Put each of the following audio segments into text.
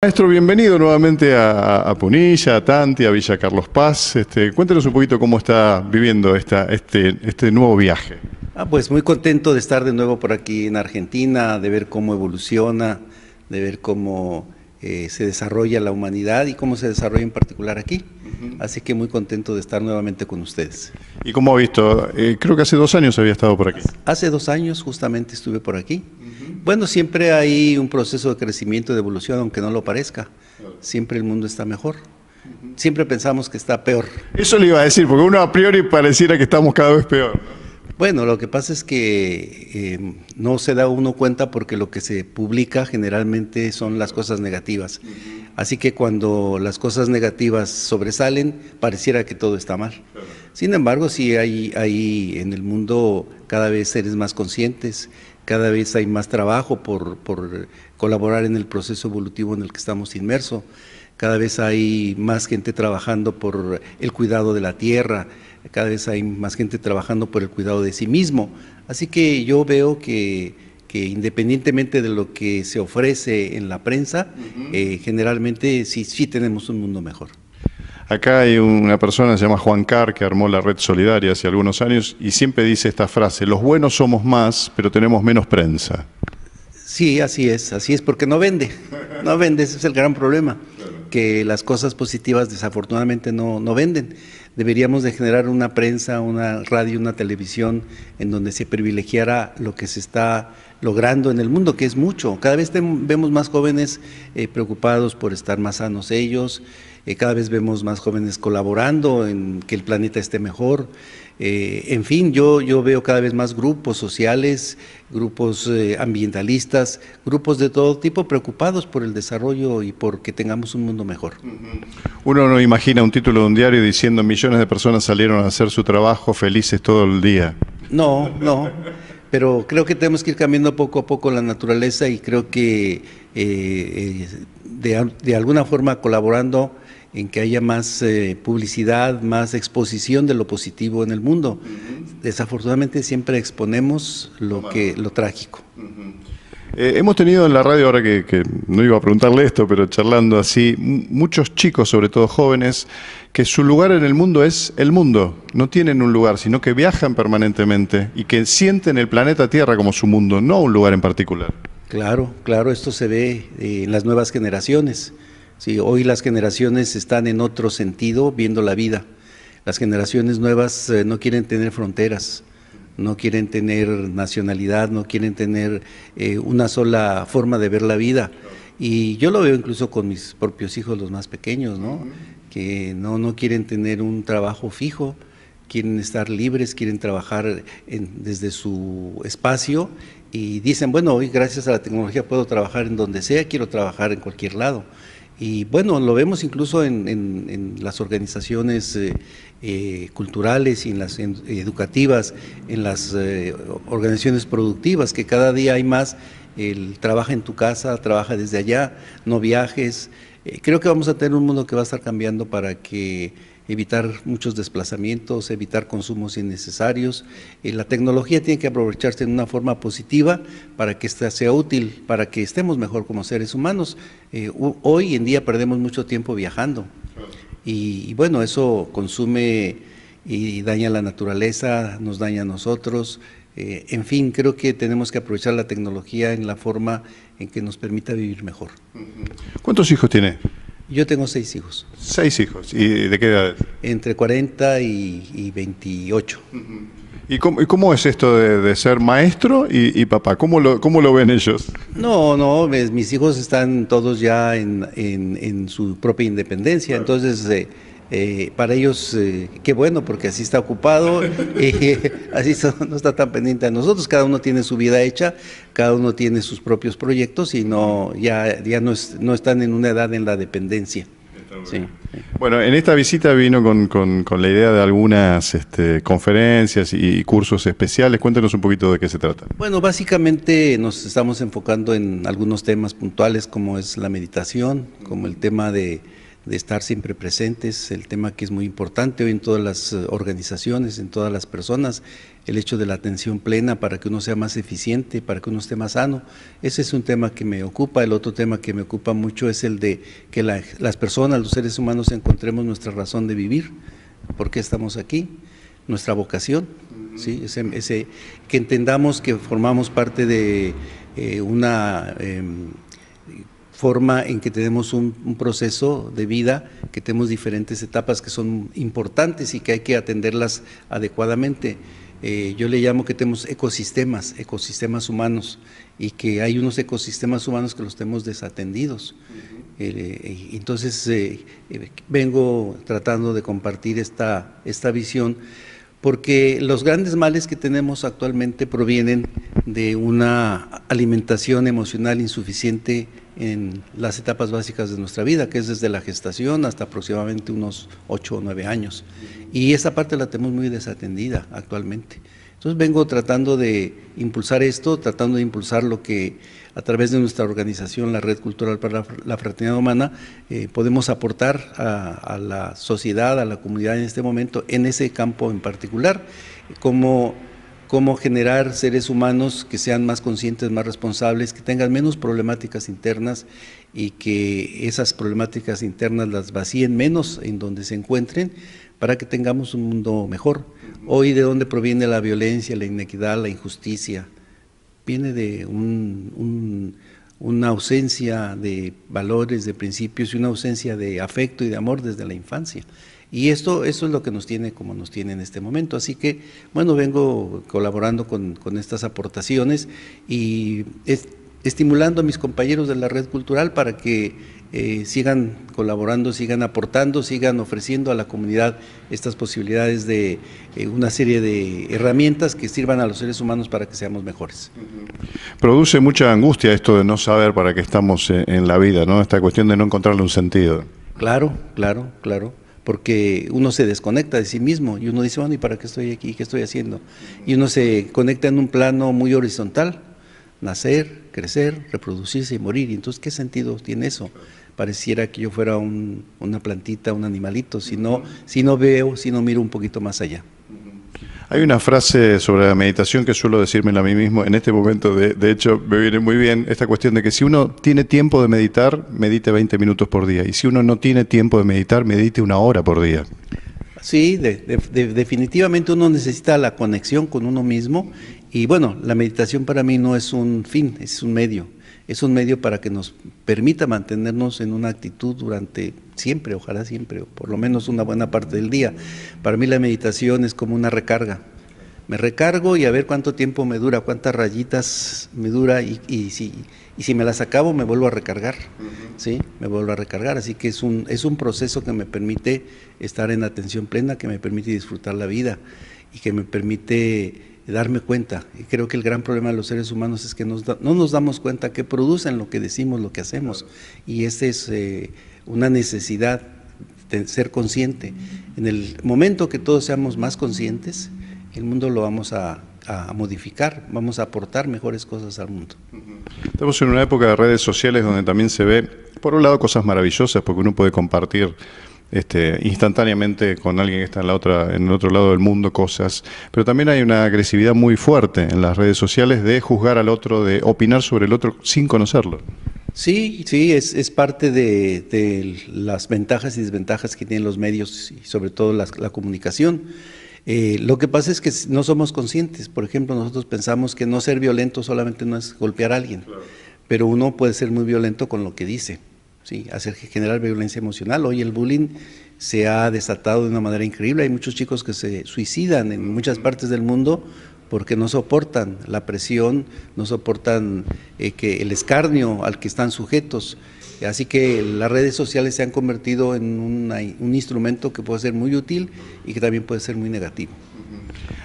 Maestro, bienvenido nuevamente a, Punilla, a Tanti, a Villa Carlos Paz. Este, cuéntenos un poquito cómo está viviendo este, este nuevo viaje. Ah, pues muy contento de estar de nuevo por aquí en Argentina, de ver cómo evoluciona, de ver cómo eh, se desarrolla la humanidad y cómo se desarrolla en particular aquí. Así que muy contento de estar nuevamente con ustedes. Y como ha visto, eh, creo que hace dos años había estado por aquí. Hace dos años justamente estuve por aquí. Bueno, siempre hay un proceso de crecimiento, de evolución, aunque no lo parezca. Siempre el mundo está mejor siempre pensamos que está peor. Eso le iba a decir, porque uno a priori pareciera que estamos cada vez peor. Bueno, lo que pasa es que em, no se da uno cuenta porque lo que se publica generalmente son las cosas negativas. Así que cuando las cosas negativas sobresalen, pareciera que todo está mal. Sin embargo, sí hay, en el mundo cada vez seres más conscientes, cada vez hay más trabajo por, por colaborar en el proceso evolutivo en el que estamos inmersos, cada vez hay más gente trabajando por el cuidado de la tierra, cada vez hay más gente trabajando por el cuidado de sí mismo. Así que yo veo que, independientemente de lo que se ofrece en la prensa, eh, generalmente sí, sí tenemos un mundo mejor. Acá hay una persona, se llama Juan Carr, que armó la red solidaria hace algunos años y siempre dice esta frase, los buenos somos más, pero tenemos menos prensa. Sí, así es, así es, porque no vende, no vende, ese es el gran problema, que las cosas positivas desafortunadamente no, no venden deberíamos de generar una prensa, una radio, una televisión en donde se privilegiara lo que se está logrando en el mundo, que es mucho. Cada vez vemos más jóvenes eh, preocupados por estar más sanos ellos, eh, cada vez vemos más jóvenes colaborando en que el planeta esté mejor. Eh, en fin, yo, yo veo cada vez más grupos sociales, grupos eh, ambientalistas, grupos de todo tipo preocupados por el desarrollo y por que tengamos un mundo mejor. Uno no imagina un título de un diario diciendo millones de personas salieron a hacer su trabajo felices todo el día. No, no. Pero creo que tenemos que ir cambiando poco a poco la naturaleza y creo que de, de alguna forma colaborando en que haya más eh, publicidad, más exposición de lo positivo en el mundo. Desafortunadamente siempre exponemos lo, que, lo trágico. Eh, hemos tenido en la radio, ahora que, no iba a preguntarle esto, pero charlando así, muchos chicos, sobre todo jóvenes, que su lugar en el mundo es el mundo. No tienen un lugar, sino que viajan permanentemente y que sienten el planeta Tierra como su mundo, no un lugar en particular. Claro, claro, esto se ve eh, en las nuevas generaciones. Sí, hoy las generaciones están en otro sentido viendo la vida. Las generaciones nuevas eh, no quieren tener fronteras, no quieren tener nacionalidad, no quieren tener eh, una sola forma de ver la vida. Y yo lo veo incluso con mis propios hijos, los más pequeños, ¿no? Que no, no quieren tener un trabajo fijo, quieren estar libres, quieren trabajar desde su espacio y dicen, bueno, hoy gracias a la tecnología puedo trabajar en donde sea, quiero trabajar en cualquier lado. Y bueno, lo vemos incluso en, las organizaciones eh, eh, culturales y en las educativas, en las eh, organizaciones productivas, que cada día hay más el trabaja en tu casa, trabaja desde allá, no viajes. creo que vamos a tener un mundo que va a estar cambiando para que evitar muchos desplazamientos, evitar consumos innecesarios. Eh, la tecnología tiene que aprovecharse de una forma positiva para que esta sea útil, para que estemos mejor como seres humanos. Eh, hoy en día perdemos mucho tiempo viajando y, bueno, eso consume y daña la naturaleza, nos daña a nosotros. Eh, en fin, creo que tenemos que aprovechar la tecnología en la forma en que nos permita vivir mejor. ¿Cuántos hijos tiene? Yo tengo seis hijos. ¿Seis hijos? ¿Y de qué edad? Entre 40 y, 28. ¿Y, cómo, ¿Y cómo, es esto de, ser maestro y, papá? ¿Cómo lo, ¿Cómo lo ven ellos? No, no, mis hijos están todos ya en, su propia independencia, entonces... Eh, eh, para ellos, eh, qué bueno, porque así está ocupado, y así no está tan pendiente de nosotros, cada uno tiene su vida hecha, cada uno tiene sus propios proyectos y no, ya, ya no, están en una edad en la dependencia. Bueno. en esta visita vino con, con, la idea de algunas este, conferencias y, cursos especiales. Cuéntenos un poquito de qué se trata. Bueno, básicamente nos estamos enfocando en algunos temas puntuales como es la meditación, como el tema de de estar siempre presentes, el tema que es muy importante hoy en todas las eh, organizaciones, en todas las personas, el hecho de la atención plena para que uno sea más eficiente, para que uno esté más sano. Ese es un tema que me ocupa. El otro tema que me ocupa mucho es el de que las personas, los seres humanos, encontremos nuestra razón de vivir, por qué estamos aquí, nuestra vocación, ¿sí? que entendamos que formamos parte de eh, una... Em, forma en que tenemos un, proceso de vida, que tenemos diferentes etapas que son importantes y que hay que atenderlas adecuadamente. Eh, yo le llamo que tenemos ecosistemas, ecosistemas humanos, y que hay unos ecosistemas humanos que los tenemos desatendidos. Eh, eh, entonces, vengo tratando de compartir esta, esta visión, porque los grandes males que tenemos actualmente provienen de una alimentación emocional insuficiente en las etapas básicas de nuestra vida, que es desde la gestación hasta aproximadamente unos 8 o 9 años. Y esa parte la tenemos muy desatendida actualmente. Entonces vengo tratando de impulsar esto, tratando de impulsar lo que a través de nuestra organización, la Red Cultural para la Fraternidad Humana, eh, podemos aportar a, a la sociedad, a la comunidad en este momento, en ese campo en particular, como cómo generar seres humanos que sean más conscientes, más responsables, que tengan menos problemáticas internas y que esas problemáticas internas las vacíen menos en donde se encuentren para que tengamos un mundo mejor. Hoy de dónde proviene la violencia, la inequidad, la injusticia. Viene de una ausencia de valores, de principios y una ausencia de afecto y de amor desde la infancia. Y esto, eso es lo que nos tiene como nos tiene en este momento. Así que, bueno, vengo colaborando con, estas aportaciones y estimulando a mis compañeros de la red cultural para que eh, sigan colaborando, sigan aportando, sigan ofreciendo a la comunidad estas posibilidades de eh, una serie de herramientas que sirvan a los seres humanos para que seamos mejores. Produce mucha angustia esto de no saber para qué estamos en la vida, ¿no? Esta cuestión de no encontrarle un sentido. Claro, claro, claro porque uno se desconecta de sí mismo y uno dice, bueno, ¿y para qué estoy aquí? ¿Qué estoy haciendo? Y uno se conecta en un plano muy horizontal, nacer, crecer, reproducirse y morir. Y entonces, ¿qué sentido tiene eso? Pareciera que yo fuera una plantita, un animalito, sino si no veo, si no miro un poquito más allá. Hay una frase sobre la meditación que suelo decírmela a mí mismo en este momento, de, hecho me viene muy bien esta cuestión de que si uno tiene tiempo de meditar, medite 20 minutos por día, y si uno no tiene tiempo de meditar, medite una hora por día. Sí, definitivamente uno necesita la conexión con uno mismo y bueno, la meditación para mí no es un fin, es un medio es un medio para que nos permita mantenernos en una actitud durante siempre, ojalá siempre, o por lo menos una buena parte del día. Para mí la meditación es como una recarga. Me recargo y a ver cuánto tiempo me dura, cuántas rayitas me dura y, si, y si me las acabo me vuelvo a recargar, ¿sí? Me vuelvo a recargar. Así que es un, es un proceso que me permite estar en atención plena, que me permite disfrutar la vida y que me permite darme cuenta. Y creo que el gran problema de los seres humanos es que no nos damos cuenta que producen lo que decimos, lo que hacemos. Y esa es eh, una necesidad de ser consciente. En el momento que todos seamos más conscientes, el mundo lo vamos a, a modificar, vamos a aportar mejores cosas al mundo. Estamos en una época de redes sociales donde también se ve, por un lado, cosas maravillosas, porque uno puede compartir este, instantáneamente con alguien que está en, la otra, en el otro lado del mundo cosas. Pero también hay una agresividad muy fuerte en las redes sociales de juzgar al otro, de opinar sobre el otro sin conocerlo. Sí, sí, es, parte de, las ventajas y desventajas que tienen los medios y sobre todo la, comunicación. Eh, lo que pasa es que no somos conscientes. Por ejemplo, nosotros pensamos que no ser violento solamente no es golpear a alguien, pero uno puede ser muy violento con lo que dice sí, hacer generar violencia emocional. Hoy el bullying se ha desatado de una manera increíble. Hay muchos chicos que se suicidan en muchas partes del mundo porque no soportan la presión, no soportan eh, que el escarnio al que están sujetos. Así que las redes sociales se han convertido en un instrumento que puede ser muy útil y que también puede ser muy negativo.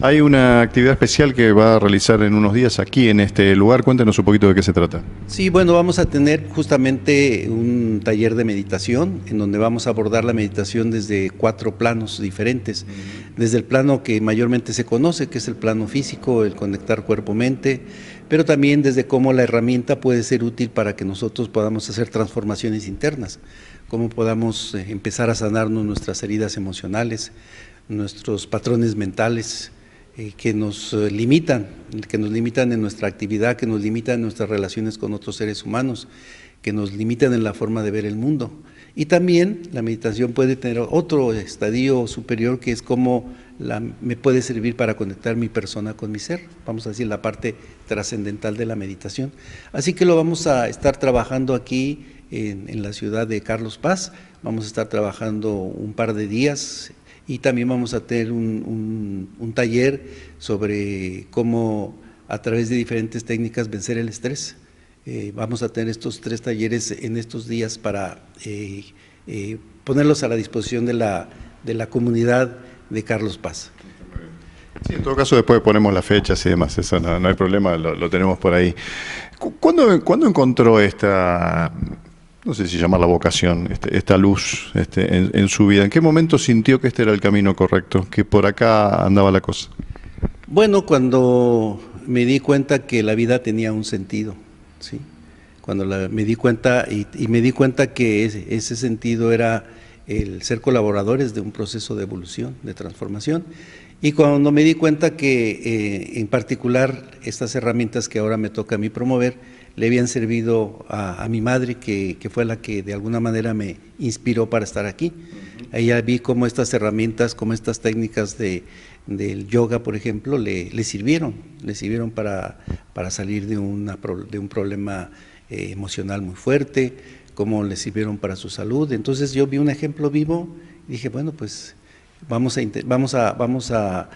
Hay una actividad especial que va a realizar en unos días aquí en este lugar. Cuéntenos un poquito de qué se trata. Sí, bueno, vamos a tener justamente un taller de meditación en donde vamos a abordar la meditación desde cuatro planos diferentes. Desde el plano que mayormente se conoce, que es el plano físico, el conectar cuerpo-mente, pero también desde cómo la herramienta puede ser útil para que nosotros podamos hacer transformaciones internas, cómo podamos eh, empezar a sanarnos nuestras heridas emocionales, nuestros patrones mentales eh, que nos eh, limitan, que nos limitan en nuestra actividad, que nos limitan en nuestras relaciones con otros seres humanos, que nos limitan en la forma de ver el mundo. Y también la meditación puede tener otro estadio superior que es cómo la, me puede servir para conectar mi persona con mi ser, vamos a decir la parte trascendental de la meditación. Así que lo vamos a estar trabajando aquí en, en, la ciudad de Carlos Paz. Vamos a estar trabajando un par de días y también vamos a tener un, taller sobre cómo a través de diferentes técnicas vencer el estrés. Eh, vamos a tener estos tres talleres en estos días para eh, eh, ponerlos a la disposición de la, comunidad de Carlos Paz. en todo caso después ponemos las fechas y demás, eso no, hay problema, lo, tenemos por ahí. ¿Cuándo encontró esta no sé si llamar la vocación, este, esta luz este, en, su vida? ¿En qué momento sintió que este era el camino correcto, que por acá andaba la cosa? Bueno, cuando me di cuenta que la vida tenía un sentido, ¿sí? Cuando me di cuenta, y, me di cuenta que ese sentido era el ser colaboradores de un proceso de evolución, de transformación, y cuando me di cuenta que eh, en particular estas herramientas que ahora me toca a mí promover le habían servido a, mi madre, que, que, fue la que de alguna manera me inspiró para estar aquí. Ahí ya vi cómo estas herramientas, cómo estas técnicas de, del yoga, por ejemplo, le, sirvieron, le sirvieron para, para salir de, una, de un problema eh, emocional muy fuerte, cómo le sirvieron para su salud. Entonces yo vi un ejemplo vivo y dije, bueno, pues vamos a, vamos a, vamos a,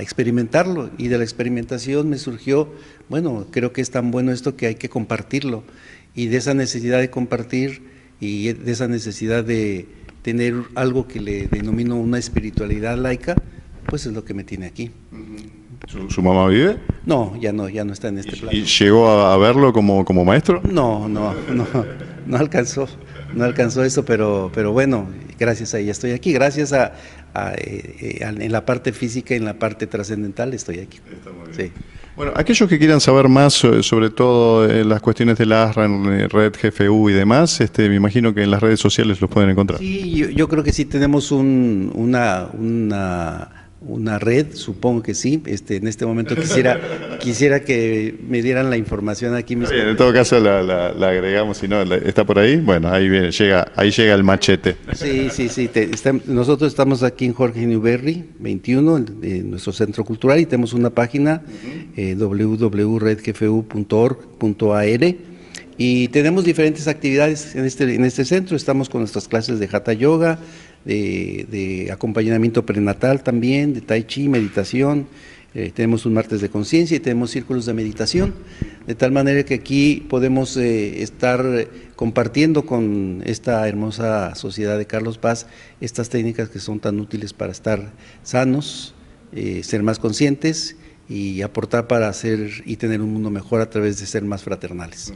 experimentarlo y de la experimentación me surgió, bueno, creo que es tan bueno esto que hay que compartirlo y de esa necesidad de compartir y de esa necesidad de tener algo que le denomino una espiritualidad laica, pues es lo que me tiene aquí. ¿Su, mamá vive? No, ya no, ya no está en este ¿Y llegó a, verlo como, como maestro? No, no, no, alcanzó, no alcanzó eso, pero, pero bueno, gracias a ella estoy aquí, gracias a, eh, eh, en la parte física y en la parte trascendental estoy aquí. Sí. Bueno, aquellos que quieran saber más eh, sobre todo las cuestiones de la Red GFU y demás, este, me imagino que en las redes sociales los pueden encontrar. Sí, yo, yo creo que sí tenemos un, una, una una red, supongo que sí. Este, en este momento quisiera, quisiera que me dieran la información aquí. en todo caso la, agregamos, si no, está por ahí. Bueno, ahí viene, llega, ahí llega el machete. Sí, sí, sí. nosotros estamos aquí en Jorge Newberry 21, en, eh, nuestro centro cultural, y tenemos una página eh, y tenemos diferentes actividades en este, en este centro. Estamos con nuestras clases de Hatha Yoga, de, acompañamiento prenatal también, de tai chi, meditación, eh, tenemos un martes de conciencia y tenemos círculos de meditación, de tal manera que aquí podemos eh, estar compartiendo con esta hermosa sociedad de Carlos Paz estas técnicas que son tan útiles para estar sanos, eh, ser más conscientes y aportar para hacer y tener un mundo mejor a través de ser más fraternales.